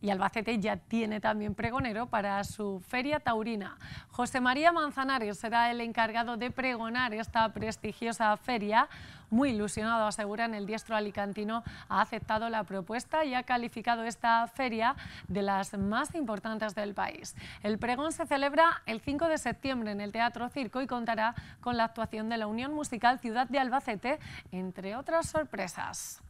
Y Albacete ya tiene también pregonero para su feria taurina. José María Manzanares será el encargado de pregonar esta prestigiosa feria. Muy ilusionado, aseguran, el diestro alicantino ha aceptado la propuesta y ha calificado esta feria de las más importantes del país. El pregón se celebra el 5 de septiembre en el Teatro Circo y contará con la actuación de la Unión Musical Ciudad de Albacete, entre otras sorpresas.